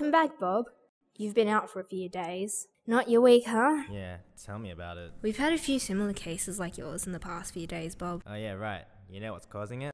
Welcome back, Bob. You've been out for a few days. Not your week, huh? Yeah, tell me about it. We've had a few similar cases like yours in the past few days, Bob. Oh, yeah, right. You know what's causing it?